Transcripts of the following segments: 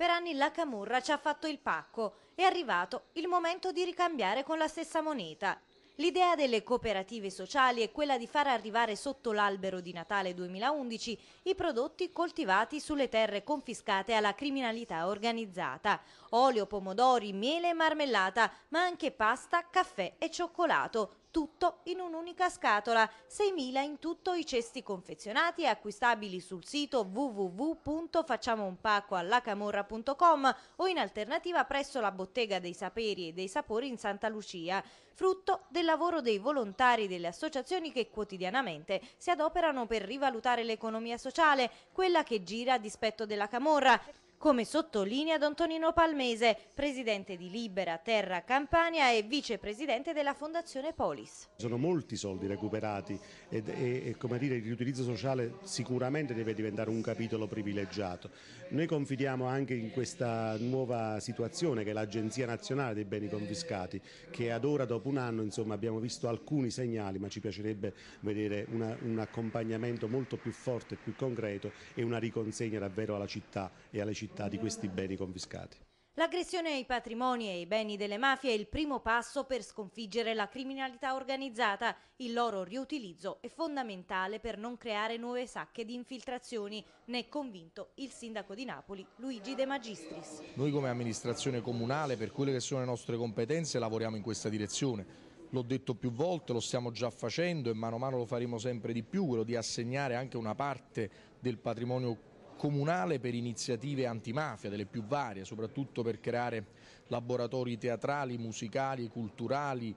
Per anni la camurra ci ha fatto il pacco. È arrivato il momento di ricambiare con la stessa moneta. L'idea delle cooperative sociali è quella di far arrivare sotto l'albero di Natale 2011 i prodotti coltivati sulle terre confiscate alla criminalità organizzata. Olio, pomodori, miele e marmellata, ma anche pasta, caffè e cioccolato, tutto in un'unica scatola, 6.000 in tutto i cesti confezionati e acquistabili sul sito www.facciamoumpaccoallacamorra.com o in alternativa presso la bottega dei saperi e dei sapori in Santa Lucia, frutto del lavoro dei volontari delle associazioni che quotidianamente si adoperano per rivalutare l'economia sociale, quella che gira a dispetto della camorra, come sottolinea Don Tonino Palmese, presidente di Libera Terra Campania e vicepresidente della Fondazione Polis. Sono molti soldi recuperati e, e, e dire, il riutilizzo sociale sicuramente deve diventare un capitolo privilegiato. Noi confidiamo anche in questa nuova situazione che è l'Agenzia Nazionale dei Beni Confiscati, che ad ora dopo un anno insomma, abbiamo visto alcuni segnali, ma ci piacerebbe vedere una, un accompagnamento molto più forte, e più concreto e una riconsegna davvero alla città e alle città città di questi beni confiscati. L'aggressione ai patrimoni e ai beni delle mafie è il primo passo per sconfiggere la criminalità organizzata. Il loro riutilizzo è fondamentale per non creare nuove sacche di infiltrazioni, ne è convinto il sindaco di Napoli Luigi De Magistris. Noi come amministrazione comunale per quelle che sono le nostre competenze lavoriamo in questa direzione. L'ho detto più volte, lo stiamo già facendo e mano a mano lo faremo sempre di più, quello di assegnare anche una parte del patrimonio comunale per iniziative antimafia, delle più varie, soprattutto per creare laboratori teatrali, musicali, culturali,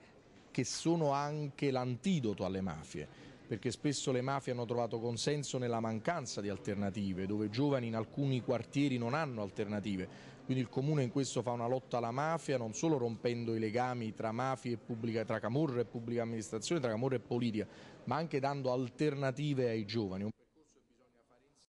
che sono anche l'antidoto alle mafie perché spesso le mafie hanno trovato consenso nella mancanza di alternative, dove i giovani in alcuni quartieri non hanno alternative. Quindi il Comune in questo fa una lotta alla mafia, non solo rompendo i legami tra, pubblica, tra camorra e pubblica amministrazione, tra camorra e politica, ma anche dando alternative ai giovani.